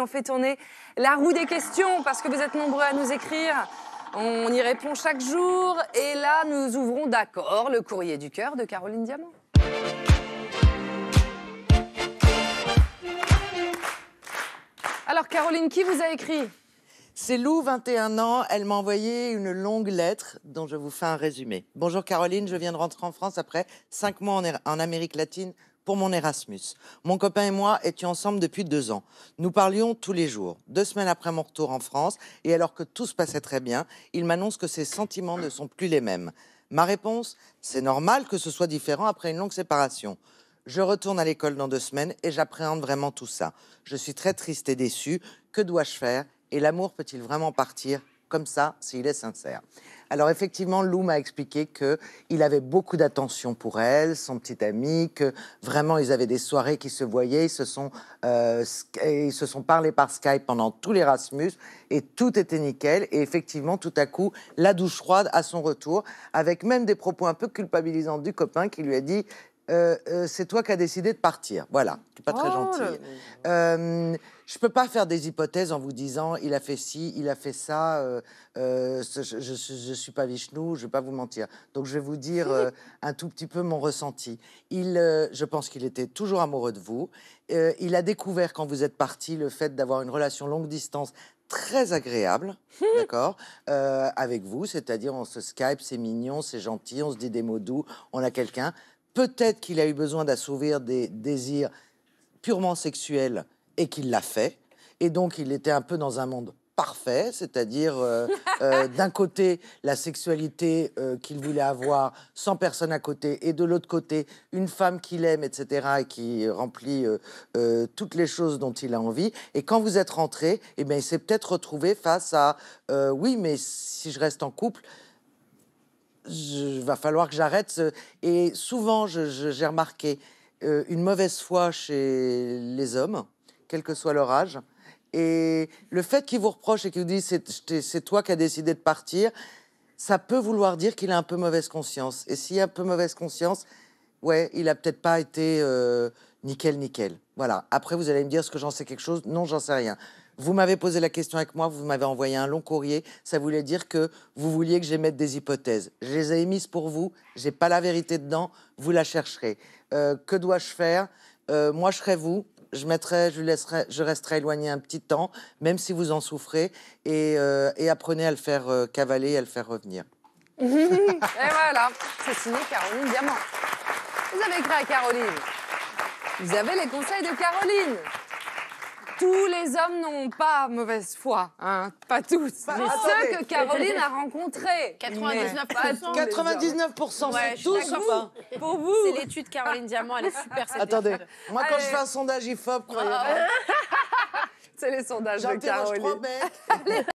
on fait tourner la roue des questions parce que vous êtes nombreux à nous écrire. On y répond chaque jour. Et là, nous ouvrons d'accord le courrier du cœur de Caroline Diamant. Alors, Caroline, qui vous a écrit c'est Lou, 21 ans. Elle m'a envoyé une longue lettre dont je vous fais un résumé. Bonjour Caroline, je viens de rentrer en France après cinq mois en Amérique latine pour mon Erasmus. Mon copain et moi étions ensemble depuis deux ans. Nous parlions tous les jours. Deux semaines après mon retour en France, et alors que tout se passait très bien, il m'annonce que ses sentiments ne sont plus les mêmes. Ma réponse, c'est normal que ce soit différent après une longue séparation. Je retourne à l'école dans deux semaines et j'appréhende vraiment tout ça. Je suis très triste et déçue. Que dois-je faire Et l'amour peut-il vraiment partir comme ça s'il est sincère alors effectivement, Lou m'a expliqué qu'il avait beaucoup d'attention pour elle, son petit ami, que vraiment ils avaient des soirées qui se voyaient, ils se sont, euh, ils se sont parlé par Skype pendant tout l'Erasmus et tout était nickel. Et effectivement, tout à coup, la douche froide à son retour, avec même des propos un peu culpabilisants du copain qui lui a dit euh, euh, c'est toi qui as décidé de partir. Voilà, tu pas très oh gentil. gentille. Euh, je peux pas faire des hypothèses en vous disant il a fait ci, il a fait ça. je, ne suis pas Vishnu, je ne vais pas vous mentir. Donc je vais vous dire un tout petit peu mon ressenti. Il, je pense qu'il était toujours amoureux de vous. il a découvert quand vous êtes parti le fait d'avoir une relation longue distance très agréable, d'accord, avec vous, c'est-à-dire on se Skype, c'est mignon, c'est gentil, on se dit des mots doux, on a quelqu'un. Peut-être qu'il a eu besoin d'assouvir des désirs purement sexuels et qu'il l'a fait. Et donc, il était un peu dans un monde parfait, c'est-à-dire euh, euh, d'un côté la sexualité euh, qu'il voulait avoir sans personne à côté, et de l'autre côté une femme qu'il aime, etc., et qui remplit toutes les choses dont il a envie. Et quand vous êtes rentré, eh bien, il s'est peut-être retrouvé face à oui, mais si je reste en couple, il va falloir que j'arrête. Et souvent, j'ai remarqué euh, une mauvaise foi chez les hommes, quel que soit leur âge. Et le fait qu'ils vous reprochent et qu'ils vous disent c'est toi qui as décidé de partir, ça peut vouloir dire qu'il a un peu mauvaise conscience. Et s'il a un peu mauvaise conscience, ouais, il a peut-être pas été euh, nickel, nickel. Voilà. Après, vous allez me dire ce que j'en sais quelque chose. Non, j'en sais rien. Vous m'avez posé la question avec moi, vous m'avez envoyé un long courrier. Ça voulait dire que vous vouliez que j'émette des hypothèses. Je les ai émises pour vous. J'ai pas la vérité dedans. Vous la chercherez. Euh, que dois-je faire euh, Moi, je serai vous. Je mettrai, je laisserai, je resterai éloigné un petit temps, même si vous en souffrez, et, apprenez à le faire cavaler, et à le faire revenir. et voilà, c'est signé Caroline Diamant. Vous avez écrit à Caroline. Vous avez les conseils de Caroline. Tous les hommes n'ont pas mauvaise foi, hein, pas tous. ceux que Caroline a rencontrés. 99%. 99%, tous Pour vous. C'est l'étude Caroline Diamant, elle est super cette Attendez, moi quand je fais un sondage IFOP, croyez-moi. c'est les sondages de Caroline. Trois